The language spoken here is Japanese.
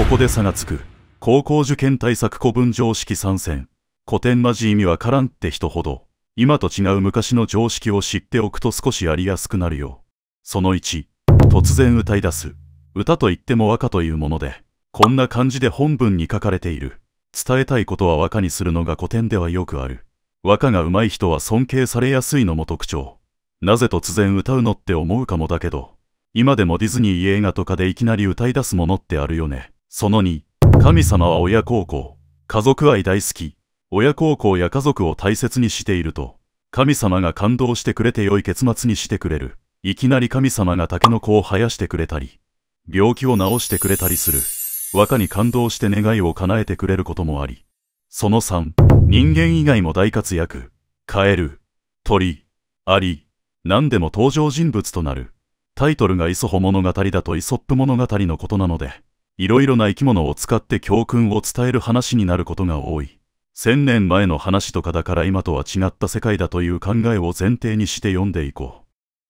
ここで差がつく。高校受験対策古文常識参戦。古典マジ意味わからんって人ほど、今と違う昔の常識を知っておくと少しやりやすくなるよ。その1、突然歌い出す。歌といっても和歌というもので、こんな感じで本文に書かれている。伝えたいことは和歌にするのが古典ではよくある。和歌が上手い人は尊敬されやすいのも特徴。なぜ突然歌うのって思うかもだけど、今でもディズニー映画とかでいきなり歌い出すものってあるよね。その2、神様は親孝行、家族愛大好き、親孝行や家族を大切にしていると、神様が感動してくれて良い結末にしてくれる。いきなり神様が竹の子を生やしてくれたり、病気を治してくれたりする。和歌に感動して願いを叶えてくれることもあり。その3、人間以外も大活躍。カエル、鳥、アリ、何でも登場人物となる。タイトルがイソホ物語だとイソップ物語のことなので。いろいろな生き物を使って教訓を伝える話になることが多い。1000年前の話とかだから今とは違った世界だという考えを前提にして読んでいこう。